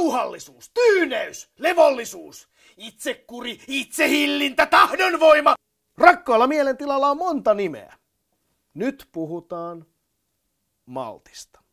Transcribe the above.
Rauhallisuus, tyyneys, levollisuus, itsekuri, itsehillintä, tahdonvoima. Rakkaalla mielentilalla on monta nimeä. Nyt puhutaan maltista.